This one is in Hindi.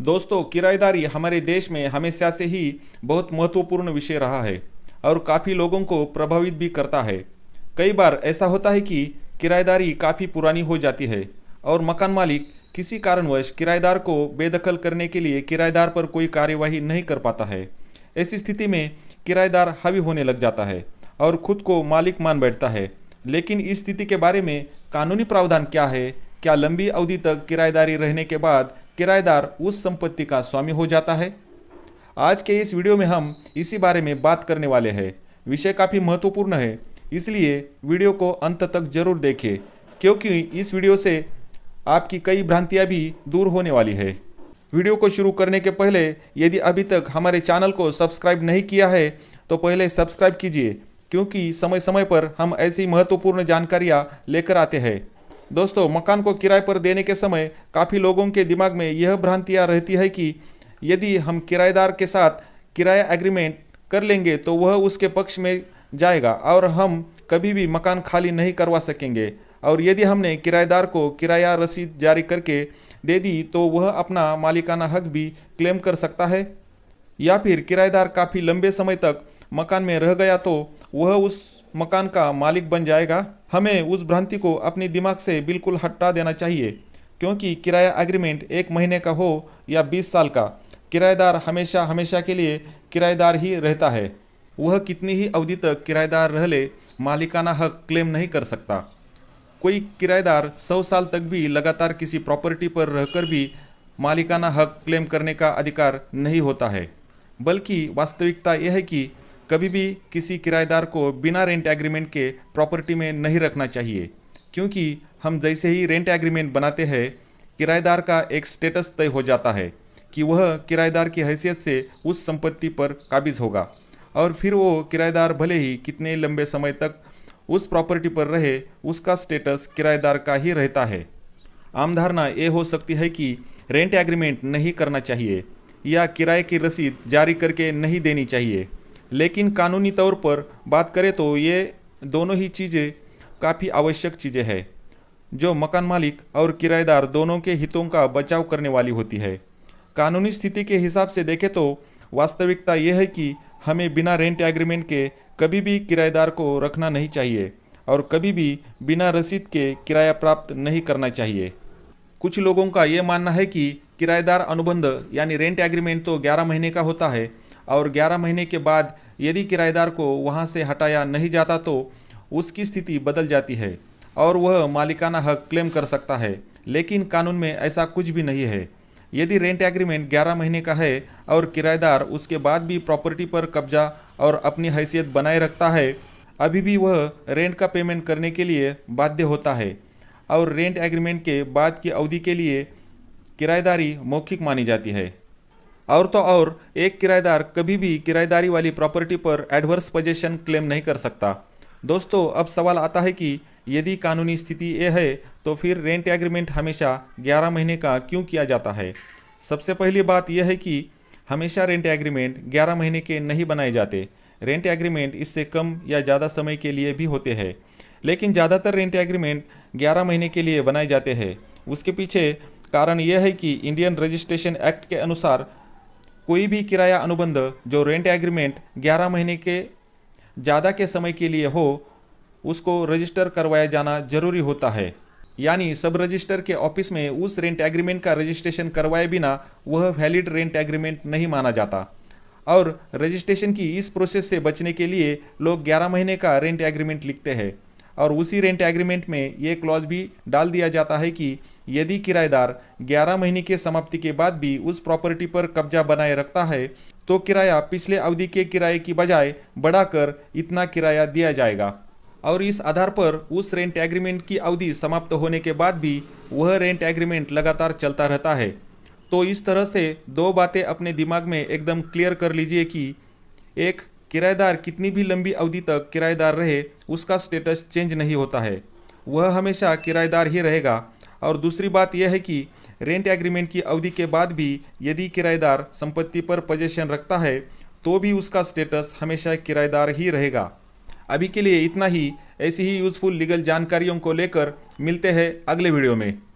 दोस्तों किराएदारी हमारे देश में हमेशा से ही बहुत महत्वपूर्ण विषय रहा है और काफ़ी लोगों को प्रभावित भी करता है कई बार ऐसा होता है कि किराएदारी काफ़ी पुरानी हो जाती है और मकान मालिक किसी कारणवश किराएदार को बेदखल करने के लिए किराएदार पर कोई कार्यवाही नहीं कर पाता है ऐसी स्थिति में किराएदार हावी होने लग जाता है और खुद को मालिक मान बैठता है लेकिन इस स्थिति के बारे में कानूनी प्रावधान क्या है क्या लंबी अवधि तक किराएदारी रहने के बाद किराएदार उस संपत्ति का स्वामी हो जाता है आज के इस वीडियो में हम इसी बारे में बात करने वाले हैं विषय काफ़ी महत्वपूर्ण है इसलिए वीडियो को अंत तक जरूर देखें क्योंकि इस वीडियो से आपकी कई भ्रांतियाँ भी दूर होने वाली है वीडियो को शुरू करने के पहले यदि अभी तक हमारे चैनल को सब्सक्राइब नहीं किया है तो पहले सब्सक्राइब कीजिए क्योंकि समय समय पर हम ऐसी महत्वपूर्ण जानकारियाँ लेकर आते हैं दोस्तों मकान को किराए पर देने के समय काफ़ी लोगों के दिमाग में यह भ्रांतियाँ रहती है कि यदि हम किराएदार के साथ किराया एग्रीमेंट कर लेंगे तो वह उसके पक्ष में जाएगा और हम कभी भी मकान खाली नहीं करवा सकेंगे और यदि हमने किराएदार को किराया रसीद जारी करके दे दी तो वह अपना मालिकाना हक भी क्लेम कर सकता है या फिर किराएदार काफ़ी लंबे समय तक मकान में रह गया तो वह उस मकान का मालिक बन जाएगा हमें उस भ्रांति को अपने दिमाग से बिल्कुल हटा देना चाहिए क्योंकि किराया एग्रीमेंट एक महीने का हो या बीस साल का किराएदार हमेशा हमेशा के लिए किराएदार ही रहता है वह कितनी ही अवधि तक किराएदार रह ले मालिकाना हक क्लेम नहीं कर सकता कोई किराएदार सौ साल तक भी लगातार किसी प्रॉपर्टी पर रहकर भी मालिकाना हक क्लेम करने का अधिकार नहीं होता है बल्कि वास्तविकता यह है कि कभी भी किसी किराएदार को बिना रेंट एग्रीमेंट के प्रॉपर्टी में नहीं रखना चाहिए क्योंकि हम जैसे ही रेंट एग्रीमेंट बनाते हैं किराएदार का एक स्टेटस तय हो जाता है कि वह किराएदार की हैसियत से उस संपत्ति पर काबिज होगा और फिर वो किराएदार भले ही कितने लंबे समय तक उस प्रॉपर्टी पर रहे उसका स्टेटस किराएदार का ही रहता है आमधारणा ये हो सकती है कि रेंट एग्रीमेंट नहीं करना चाहिए या किराए की रसीद जारी करके नहीं देनी चाहिए लेकिन कानूनी तौर पर बात करें तो ये दोनों ही चीज़ें काफ़ी आवश्यक चीज़ें हैं जो मकान मालिक और किराएदार दोनों के हितों का बचाव करने वाली होती है कानूनी स्थिति के हिसाब से देखें तो वास्तविकता यह है कि हमें बिना रेंट एग्रीमेंट के कभी भी किराएदार को रखना नहीं चाहिए और कभी भी बिना रसीद के किराया प्राप्त नहीं करना चाहिए कुछ लोगों का ये मानना है कि किराएदार अनुबंध यानी रेंट एग्रीमेंट तो 11 महीने का होता है और 11 महीने के बाद यदि किराएदार को वहाँ से हटाया नहीं जाता तो उसकी स्थिति बदल जाती है और वह मालिकाना हक क्लेम कर सकता है लेकिन कानून में ऐसा कुछ भी नहीं है यदि रेंट एग्रीमेंट 11 महीने का है और किराएदार उसके बाद भी प्रॉपर्टी पर कब्जा और अपनी हैसियत बनाए रखता है अभी भी वह रेंट का पेमेंट करने के लिए बाध्य होता है और रेंट एग्रीमेंट के बाद की अवधि के लिए किराएदारी मौखिक मानी जाती है और तो और एक किराएदार कभी भी किराएदारी वाली प्रॉपर्टी पर एडवर्स पोजेशन क्लेम नहीं कर सकता दोस्तों अब सवाल आता है कि यदि कानूनी स्थिति ये है तो फिर रेंट एग्रीमेंट हमेशा 11 महीने का क्यों किया जाता है सबसे पहली बात यह है कि हमेशा रेंट एग्रीमेंट 11 महीने के नहीं बनाए जाते रेंट एग्रीमेंट इससे कम या ज़्यादा समय के लिए भी होते हैं लेकिन ज़्यादातर रेंट एग्रीमेंट 11 महीने के लिए बनाए जाते हैं उसके पीछे कारण यह है कि इंडियन रजिस्ट्रेशन एक्ट के अनुसार कोई भी किराया अनुबंध जो रेंट एग्रीमेंट 11 महीने के ज़्यादा के समय के लिए हो उसको रजिस्टर करवाया जाना जरूरी होता है यानी सब रजिस्टर के ऑफिस में उस रेंट एग्रीमेंट का रजिस्ट्रेशन करवाए बिना वह वैलिड रेंट एग्रीमेंट नहीं माना जाता और रजिस्ट्रेशन की इस प्रोसेस से बचने के लिए लोग 11 महीने का रेंट एग्रीमेंट लिखते हैं और उसी रेंट एग्रीमेंट में ये क्लॉज भी डाल दिया जाता है कि यदि किराएदार 11 महीने के समाप्ति के बाद भी उस प्रॉपर्टी पर कब्जा बनाए रखता है तो किराया पिछले अवधि के किराए की बजाय बढ़ाकर इतना किराया दिया जाएगा और इस आधार पर उस रेंट एग्रीमेंट की अवधि समाप्त होने के बाद भी वह रेंट एग्रीमेंट लगातार चलता रहता है तो इस तरह से दो बातें अपने दिमाग में एकदम क्लियर कर लीजिए कि एक किराएदार कितनी भी लंबी अवधि तक किराएदार रहे उसका स्टेटस चेंज नहीं होता है वह हमेशा किराएदार ही रहेगा और दूसरी बात यह है कि रेंट एग्रीमेंट की अवधि के बाद भी यदि किराएदार संपत्ति पर पोजेशन रखता है तो भी उसका स्टेटस हमेशा किराएदार ही रहेगा अभी के लिए इतना ही ऐसी ही यूज़फुल लीगल जानकारियों को लेकर मिलते हैं अगले वीडियो में